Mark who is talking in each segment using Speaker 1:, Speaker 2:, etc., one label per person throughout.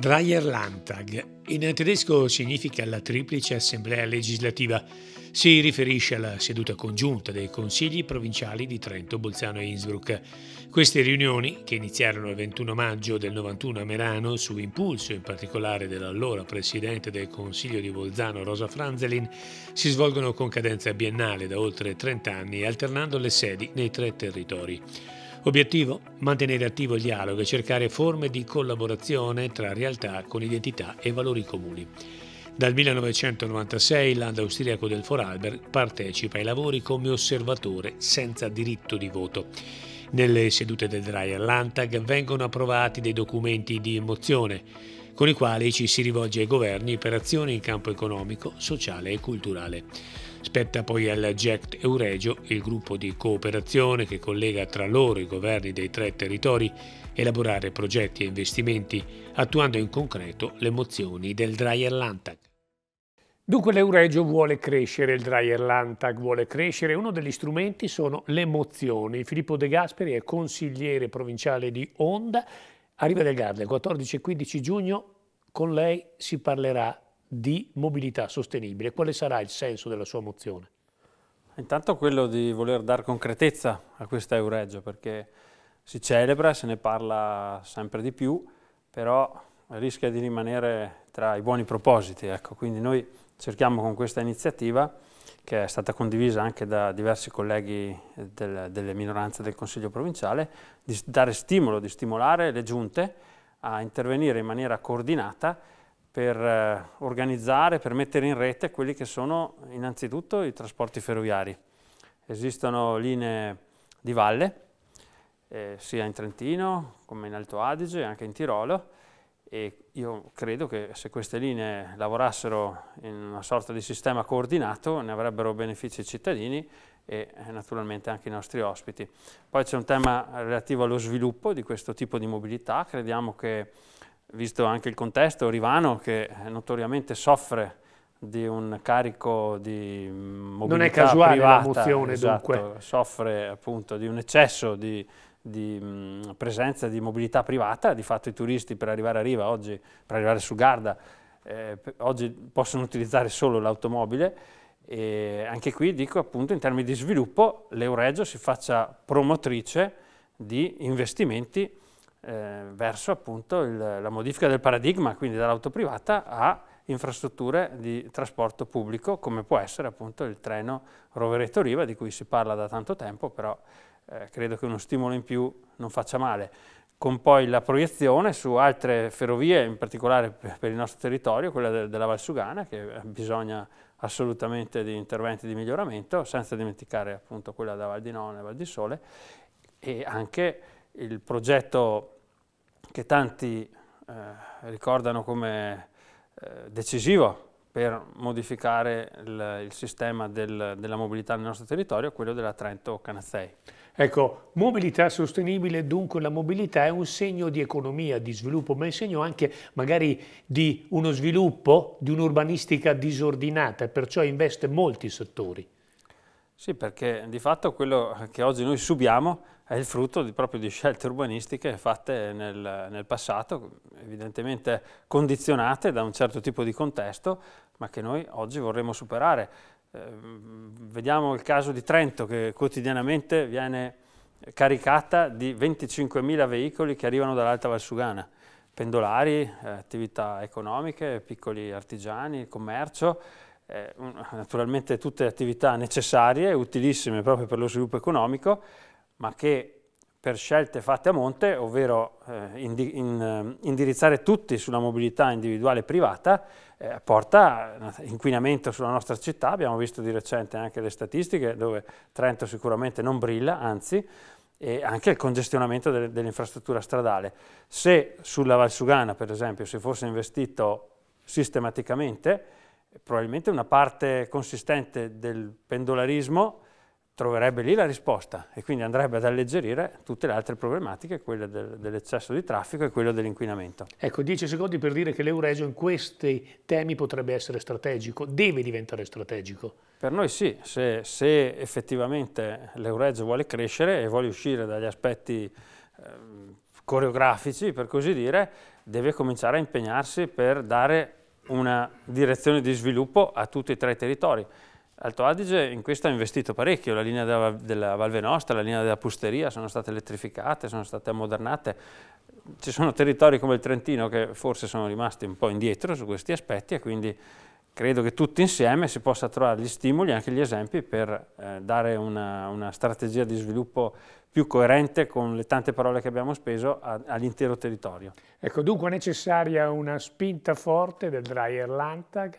Speaker 1: Dreier Landtag in tedesco significa la triplice assemblea legislativa. Si riferisce alla seduta congiunta dei consigli provinciali di Trento, Bolzano e Innsbruck. Queste riunioni, che iniziarono il 21 maggio del 91 a Merano, su impulso in particolare dell'allora presidente del consiglio di Bolzano Rosa Franzelin, si svolgono con cadenza biennale da oltre 30 anni, alternando le sedi nei tre territori. Obiettivo? Mantenere attivo il dialogo e cercare forme di collaborazione tra realtà con identità e valori comuni. Dal 1996 il l'and austriaco del Vorarlberg partecipa ai lavori come osservatore senza diritto di voto. Nelle sedute del Dreier Landtag vengono approvati dei documenti di mozione con i quali ci si rivolge ai governi per azioni in campo economico, sociale e culturale. Spetta poi al GECT Euregio, il gruppo di cooperazione che collega tra loro i governi dei tre territori, elaborare progetti e investimenti, attuando in concreto le mozioni del Dreyer Landtag. Dunque l'Euregio vuole crescere, il Dreyer Landtag vuole crescere, uno degli strumenti sono le mozioni. Filippo De Gasperi è consigliere provinciale di Onda, arriva del Garda il 14 e 15 giugno, con lei si parlerà di mobilità sostenibile. Quale sarà il senso della sua mozione?
Speaker 2: Intanto quello di voler dare concretezza a questa Euregio, perché si celebra, se ne parla sempre di più, però rischia di rimanere tra i buoni propositi. Ecco. Quindi noi cerchiamo con questa iniziativa, che è stata condivisa anche da diversi colleghi del, delle minoranze del Consiglio provinciale, di dare stimolo, di stimolare le giunte a intervenire in maniera coordinata per eh, organizzare, per mettere in rete quelli che sono innanzitutto i trasporti ferroviari. Esistono linee di valle, eh, sia in Trentino come in Alto Adige, anche in Tirolo, e io credo che se queste linee lavorassero in una sorta di sistema coordinato ne avrebbero benefici i cittadini e eh, naturalmente anche i nostri ospiti. Poi c'è un tema relativo allo sviluppo di questo tipo di mobilità, crediamo che visto anche il contesto, Rivano che notoriamente soffre di un carico di mobilità Non è casuale privata, mozione esatto, dunque. Soffre appunto di un eccesso di, di presenza di mobilità privata, di fatto i turisti per arrivare a Riva oggi, per arrivare su Garda, eh, oggi possono utilizzare solo l'automobile e anche qui dico appunto in termini di sviluppo l'Euregio si faccia promotrice di investimenti eh, verso appunto il, la modifica del paradigma, quindi dall'auto privata a infrastrutture di trasporto pubblico come può essere appunto il treno Rovereto Riva di cui si parla da tanto tempo, però eh, credo che uno stimolo in più non faccia male. Con poi la proiezione su altre ferrovie, in particolare per il nostro territorio, quella de della Valsugana, che eh, bisogna assolutamente di interventi di miglioramento, senza dimenticare appunto quella da Val di Nona e Val di Sole, e anche il progetto che tanti eh, ricordano come eh, decisivo per modificare il, il sistema del, della mobilità nel nostro territorio, quello della Trento Canazzei.
Speaker 1: Ecco, mobilità sostenibile, dunque la mobilità è un segno di economia, di sviluppo, ma è un segno anche magari di uno sviluppo, di un'urbanistica disordinata, e perciò investe molti settori.
Speaker 2: Sì, perché di fatto quello che oggi noi subiamo è il frutto di, proprio di scelte urbanistiche fatte nel, nel, passato, evidentemente condizionate da un certo tipo di contesto, ma che noi oggi vorremmo superare. Eh, vediamo il caso di Trento che quotidianamente viene caricata di 25.000 veicoli che arrivano dall'Alta Valsugana, pendolari, eh, attività economiche, piccoli artigiani, commercio, eh, naturalmente tutte attività necessarie, utilissime proprio per lo sviluppo economico, ma che per scelte fatte a monte, ovvero eh, indi in, eh, indirizzare tutti sulla mobilità individuale e privata, eh, porta inquinamento sulla nostra città, abbiamo visto di recente anche le statistiche dove Trento sicuramente non brilla, anzi, e anche il congestionamento de dell'infrastruttura stradale. Se sulla Valsugana, per esempio, si fosse investito sistematicamente, probabilmente una parte consistente del pendolarismo troverebbe lì la risposta e quindi andrebbe ad alleggerire tutte le altre problematiche, quelle del, dell'eccesso di traffico e quello dell'inquinamento.
Speaker 1: Ecco, 10 secondi per dire che l'Euregio in questi temi potrebbe essere strategico, deve diventare strategico.
Speaker 2: Per noi sì, se, se effettivamente l'Euregio vuole crescere e vuole uscire dagli aspetti eh, coreografici, per così dire, deve cominciare a impegnarsi per dare una direzione di sviluppo a tutti e tre i territori. Alto Adige in questo ha investito parecchio, la linea della, della Valve la linea della Pusteria sono state elettrificate, sono state ammodernate, ci sono territori come il Trentino che forse sono rimasti un po' indietro su questi aspetti e quindi credo che tutti insieme si possa trovare gli stimoli, e anche gli esempi per eh, dare una, una strategia di sviluppo più coerente con le tante parole che abbiamo speso all'intero territorio.
Speaker 1: Ecco, dunque è necessaria una spinta forte del Dryer Landtag,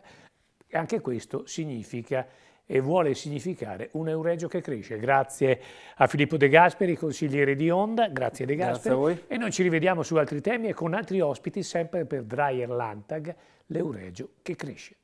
Speaker 1: anche questo significa e vuole significare un Euregio che cresce. Grazie a Filippo De Gasperi, consigliere di Onda, grazie De Gasperi. Grazie e noi ci rivediamo su altri temi e con altri ospiti sempre per Dryer Landtag, l'Euregio che cresce.